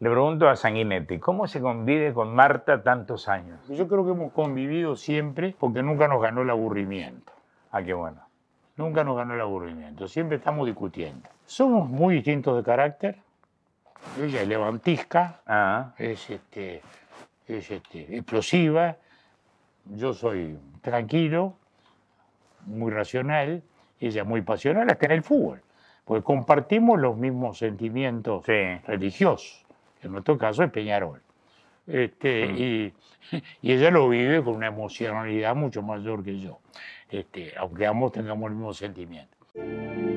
Le pregunto a Sanguinetti, ¿cómo se convive con Marta tantos años? Pues yo creo que hemos convivido siempre porque nunca nos ganó el aburrimiento. Ah, qué bueno. Nunca nos ganó el aburrimiento, siempre estamos discutiendo. Somos muy distintos de carácter. Ella es levantisca, ah. es, este, es este, explosiva. Yo soy tranquilo, muy racional. Ella es muy pasional hasta en el fútbol, porque compartimos los mismos sentimientos religiosos en nuestro caso es Peñarol. Este, hmm. y, ella lo vive con una emocionalidad mucho mayor que yo, este, aunque ambos tengamos el mismo sentimiento.